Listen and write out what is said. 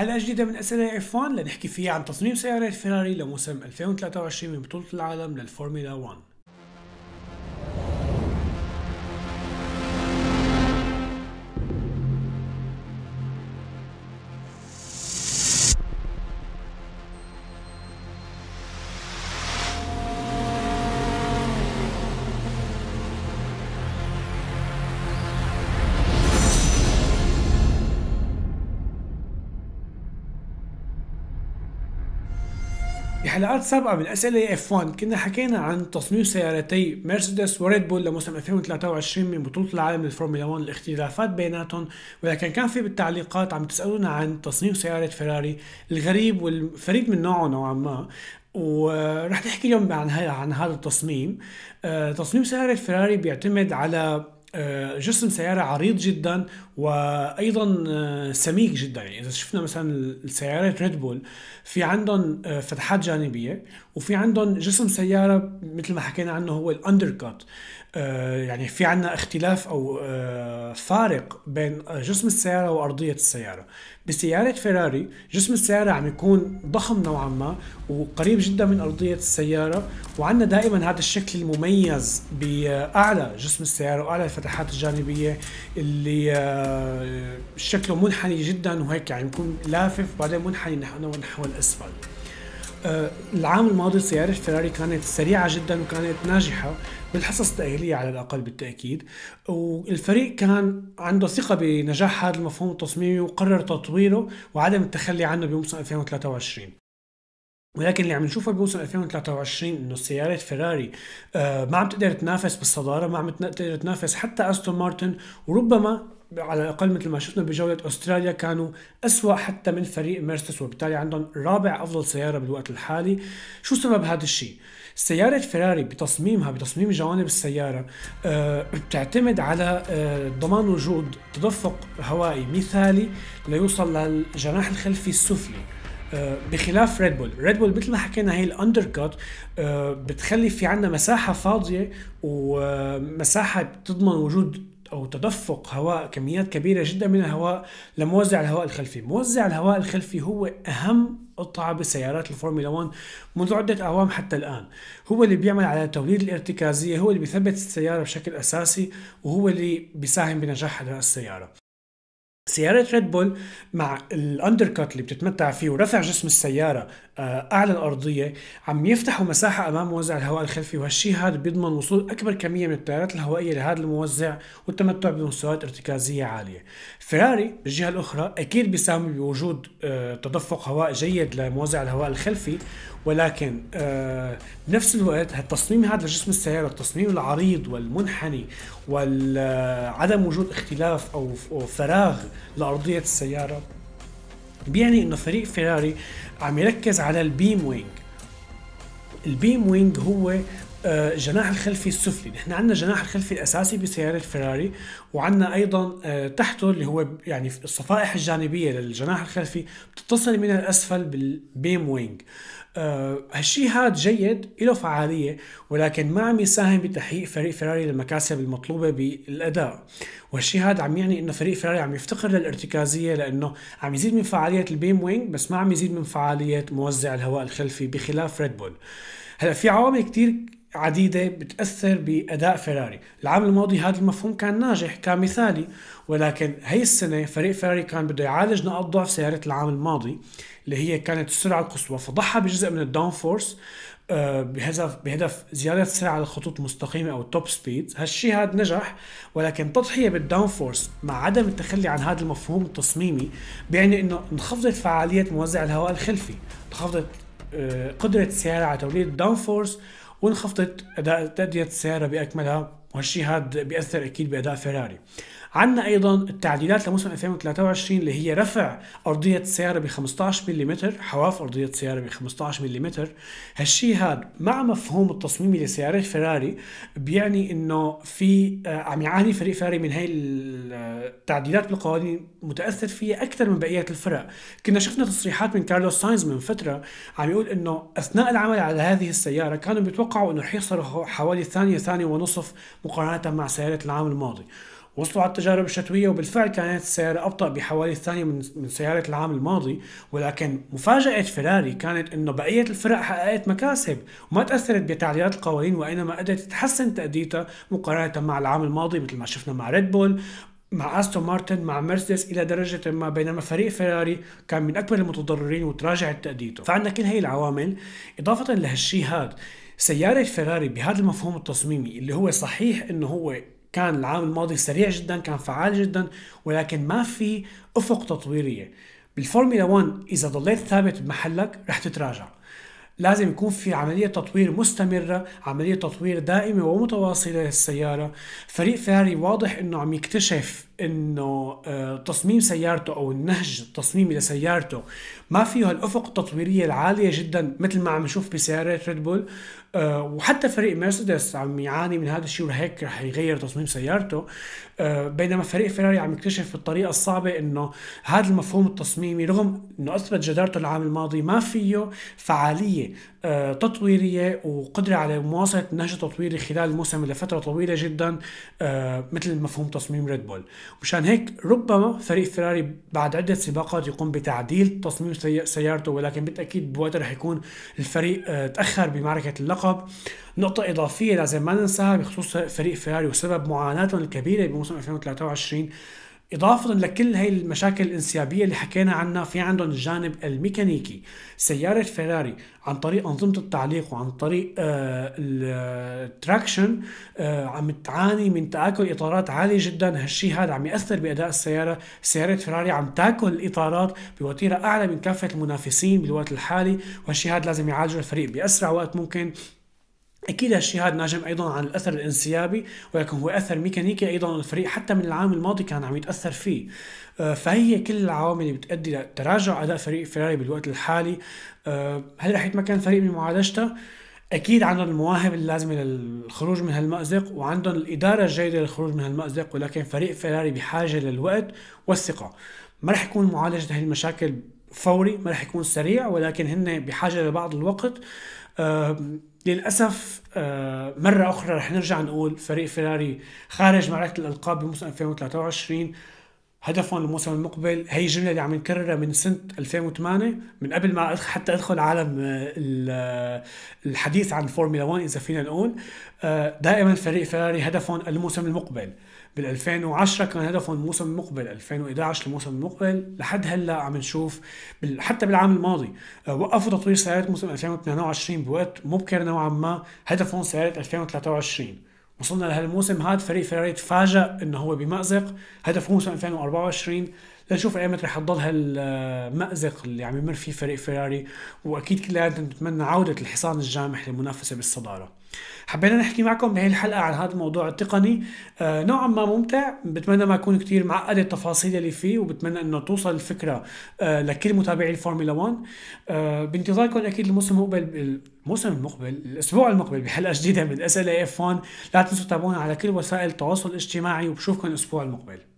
حلقة جديدة من أسئلة اف 1 لنحكي فيها عن تصميم سيارة فيراري لموسم 2023 من بطولة العالم للفورمولا 1 بحلقات سابقة من أسئلة اف 1 كنا حكينا عن تصميم سيارتي مرسيدس وريد بول لموسم 2023 من بطولة العالم للفورمولا 1 الاختلافات بيناتهم ولكن كان في بالتعليقات عم تسألونا عن تصميم سيارة فيراري الغريب والفريد من نوعه نوعا ما ورح نحكي اليوم عن عن هذا التصميم آه، تصميم سيارة فيراري بيعتمد على آه، جسم سيارة عريض جدا وأيضا آه، سميك جدا يعني إذا شفنا مثلا سيارة ريد بول في عندهم آه، فتحات جانبية وفي عندهم جسم سيارة مثل ما حكينا عنه هو الأندر كات آه، يعني في عنا اختلاف أو آه، فارق بين جسم السيارة وأرضية السيارة بسيارة فيراري جسم السيارة عم يكون ضخم نوعا ما وقريب جدا من أرضية السيارة وعندنا دائما هذا الشكل المميز بأعلى جسم السيارة وأعلى الفتحات الجانبية اللي آه، شكله منحني جدا وهيك يعني يكون لافف وبعدين منحني نحو الأسفل آه، العام الماضي سيارة فيراري كانت سريعة جدا وكانت ناجحة بالحصص التأهيلية على الأقل بالتأكيد والفريق كان عنده ثقة بنجاح هذا المفهوم التصميمي وقرر تطويره وعدم التخلي عنه بموسم 2023 ولكن اللي عم نشوفه بموسم 2023 انه سياره فيراري آه، ما عم تقدر تنافس بالصداره ما عم تقدر تنافس حتى استون مارتن وربما على الاقل مثل ما شفنا بجوله استراليا كانوا اسوا حتى من فريق مرسيدس وبالتالي عندهم رابع افضل سياره بالوقت الحالي شو سبب هذا الشيء سيارة فيراري بتصميمها بتصميم جوانب السيارة آه، بتعتمد على آه، ضمان وجود تدفق هوائي مثالي ليوصل للجناح الخلفي السفلي آه، بخلاف ريد بول ريد بول مثل ما حكينا هي الاندر كات بتخلي في عندنا مساحه فاضيه ومساحه بتضمن وجود او تدفق هواء كميات كبيره جدا من الهواء لموزع الهواء الخلفي، موزع الهواء الخلفي هو اهم قطعه بسيارات الفورمولا 1 منذ عده اعوام حتى الان، هو اللي بيعمل على توليد الارتكازيه، هو اللي بيثبت السياره بشكل اساسي وهو اللي بيساهم بنجاح اداء السياره. سيارة ريد بول مع الاندر اللي بتتمتع فيه ورفع جسم السيارة آه، اعلى الارضيه عم يفتحوا مساحه امام موزع الهواء الخلفي وهالشيء هذا بيضمن وصول اكبر كميه من التيارات الهوائيه لهذا الموزع والتمتع بمستويات ارتكازيه عاليه. فيراري بالجهه الاخرى اكيد بيساهم بوجود آه، تدفق هواء جيد لموزع الهواء الخلفي ولكن آه، بنفس الوقت التصميم هذا لجسم السياره التصميم العريض والمنحني وعدم وجود اختلاف او فراغ لارضيه السياره بيعني انه فريق فيراري عم يركز على البيم وينج البيم وينج هو الجناح آه، الخلفي السفلي نحن عندنا الجناح الخلفي الاساسي بسياره الفراري وعندنا ايضا آه، تحته اللي هو يعني الصفائح الجانبيه للجناح الخلفي بتتصل من الاسفل بالبيم وينج آه، هالشيء هذا جيد له فعالية ولكن ما عم يساهم بتحقيق فريق فيراري للمكاسب المطلوبة بالأداء وهالشيء هذا عم يعني إنه فريق فيراري عم يفتقر للارتكازية لأنه عم يزيد من فعالية البيم وينج بس ما عم يزيد من فعالية موزع الهواء الخلفي بخلاف ريد بول هلا في عوامل كثير عديدة بتأثر بأداء فيراري العام الماضي هذا المفهوم كان ناجح كان مثالي ولكن هي السنة فريق فيراري كان بده يعالج نقاط ضعف سيارة العام الماضي اللي هي كانت السرعة القصوى فضحى بجزء من الداون آه، فورس بهدف بهدف زياده سرعه على الخطوط المستقيمه او التوب سبيد هالشيء هذا نجح ولكن تضحيه بالداون فورس مع عدم التخلي عن هذا المفهوم التصميمي بيعني انه انخفضت فعاليه موزع الهواء الخلفي انخفضت آه، قدره السياره على توليد الداون فورس وانخفضت أداء تأدية السيارة بأكملها وهالشي هذا بيأثر أكيد بأداء فيراري عندنا ايضا التعديلات لموسم 2023 اللي هي رفع ارضيه السياره ب 15 ملم حواف ارضيه السياره ب 15 ملم هالشيء هذا مع مفهوم التصميم لسياره فيراري بيعني انه في آه، عم يعاني فريق فيراري من هاي التعديلات بالقوانين متاثر فيها اكثر من بقيه الفرق كنا شفنا تصريحات من كارلوس ساينز من فتره عم يقول انه اثناء العمل على هذه السياره كانوا بيتوقعوا انه رح يخسروا حوالي ثانيه ثانيه ونصف مقارنه مع سياره العام الماضي وصلوا على التجارب الشتوية وبالفعل كانت السيارة أبطأ بحوالي الثانية من سيارة العام الماضي ولكن مفاجأة فيراري كانت أنه بقية الفرق حققت مكاسب وما تأثرت بتعديلات القوانين وإنما قدرت تحسن تأديتها مقارنة مع العام الماضي مثل ما شفنا مع ريد بول مع استون مارتن مع مرسيدس الى درجه ما بينما فريق فيراري كان من اكبر المتضررين وتراجعت تاديته فعندنا كل هي العوامل اضافه لهالشيء هذا سياره فيراري بهذا المفهوم التصميمي اللي هو صحيح انه هو كان العام الماضي سريع جدا كان فعال جدا ولكن ما في افق تطويريه بالفورمولا 1 اذا ضليت ثابت بمحلك رح تتراجع لازم يكون في عملية تطوير مستمرة عملية تطوير دائمة ومتواصلة للسيارة فريق فيراري واضح انه عم يكتشف انه آه، تصميم سيارته او النهج التصميمي لسيارته ما فيه الافق التطويريه العاليه جدا مثل ما عم نشوف بسيارات آه، ريد بول وحتى فريق مرسيدس عم يعاني من هذا الشيء وهيك رح يغير تصميم سيارته آه، بينما فريق فيراري عم يكتشف بالطريقه الصعبه انه هذا المفهوم التصميمي رغم انه اثبت جدارته العام الماضي ما فيه فعاليه تطويريه وقدره على مواصله نهج تطويري خلال الموسم لفتره طويله جدا آه، مثل مفهوم تصميم ريد بول مشان هيك ربما فريق فيراري بعد عده سباقات يقوم بتعديل تصميم سيارته ولكن بالتاكيد بوقت رح يكون الفريق آه، تاخر بمعركه اللقب نقطة إضافية لازم ما ننساها بخصوص فريق فيراري وسبب معاناتهم الكبيرة بموسم 2023 إضافة لكل هاي المشاكل الانسيابية اللي حكينا عنها في عندهم الجانب الميكانيكي سيارة فيراري عن طريق أنظمة التعليق وعن طريق آه، التراكشن آه، عم تعاني من تآكل إطارات عالية جدا هالشي هذا عم يأثر بأداء السيارة سيارة فيراري عم تاكل الإطارات بوتيرة أعلى من كافة المنافسين بالوقت الحالي وهالشي هذا لازم يعالجه الفريق بأسرع وقت ممكن أكيد هالشيء هذا ناجم أيضا عن الأثر الانسيابي ولكن هو أثر ميكانيكي أيضا الفريق حتى من العام الماضي كان عم يتأثر فيه آه، فهي كل العوامل اللي بتؤدي لتراجع أداء فريق فيراري بالوقت الحالي آه، هل رح يتمكن الفريق من معالجتها؟ اكيد عندهم المواهب اللازمه للخروج من هالمازق وعندهم الاداره الجيده للخروج من هالمازق ولكن فريق فيراري بحاجه للوقت والثقه ما رح يكون معالجه هذه المشاكل فوري ما رح يكون سريع ولكن هن بحاجه لبعض الوقت آه، للاسف آه، مره اخرى رح نرجع نقول فريق فيراري خارج معركه الالقاب بموسم 2023 هدفهم الموسم المقبل هي الجملة اللي عم نكررها من سنة 2008 من قبل ما حتى ادخل عالم آه، آه، الحديث عن فورميلا 1 إذا فينا نقول آه، دائما فريق فيراري هدفهم الموسم المقبل بال 2010 كان هدفهم الموسم المقبل 2011 الموسم المقبل لحد هلا عم نشوف حتى بالعام الماضي وقفوا تطوير سيارات موسم 2022 بوقت مبكر نوعا ما هدفهم سيارة 2023 وصلنا لهالموسم هذا فريق فيراري تفاجأ انه هو بمأزق هدف موسم 2024 لنشوف ايمت رح تضل هالمأزق اللي عم يمر فيه فريق فيراري واكيد كلياتنا بنتمنى عودة الحصان الجامح للمنافسة بالصدارة حبينا نحكي معكم بهي الحلقة عن هذا الموضوع التقني آه نوعا ما ممتع بتمنى ما يكون كتير معقد التفاصيل اللي فيه وبتمنى انه توصل الفكرة آه لكل متابعي الفورمولا 1 آه بانتظاركم اكيد الموسم المقبل الموسم المقبل الاسبوع المقبل بحلقة جديدة من اس ال اف 1 لا تنسوا تتابعونا على كل وسائل التواصل الاجتماعي وبشوفكم الاسبوع المقبل